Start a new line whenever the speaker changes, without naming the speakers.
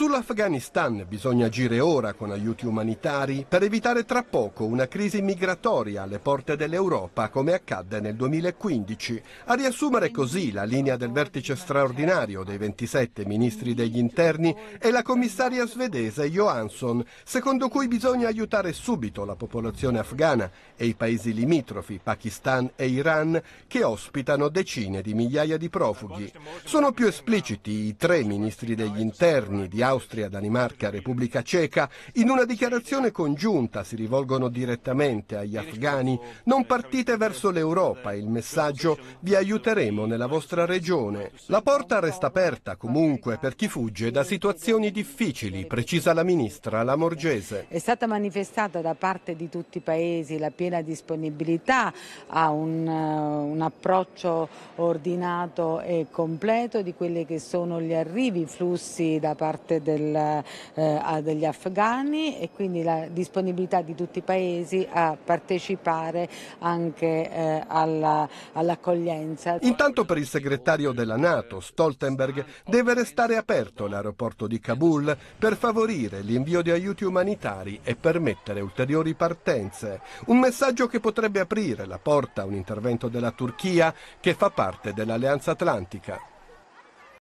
Sull'Afghanistan bisogna agire ora con aiuti umanitari per evitare tra poco una crisi migratoria alle porte dell'Europa come accadde nel 2015. A riassumere così la linea del vertice straordinario dei 27 ministri degli interni è la commissaria svedese Johansson, secondo cui bisogna aiutare subito la popolazione afghana e i paesi limitrofi, Pakistan e Iran, che ospitano decine di migliaia di profughi. Sono più espliciti i tre ministri degli interni di Austria, Danimarca, Repubblica Ceca, in una dichiarazione congiunta si rivolgono direttamente agli afghani non partite verso l'Europa, il messaggio vi aiuteremo nella vostra regione. La porta resta aperta comunque per chi fugge da situazioni difficili, precisa la ministra Lamorgese.
È stata manifestata da parte di tutti i paesi la piena disponibilità a un, eh, un approccio ordinato e completo di quelli che sono gli arrivi, i flussi da parte parte del, eh, degli afghani e quindi la disponibilità di tutti i paesi a partecipare anche eh, alla, all'accoglienza.
Intanto per il segretario della Nato, Stoltenberg, deve restare aperto l'aeroporto di Kabul per favorire l'invio di aiuti umanitari e permettere ulteriori partenze. Un messaggio che potrebbe aprire la porta a un intervento della Turchia che fa parte dell'Alleanza Atlantica.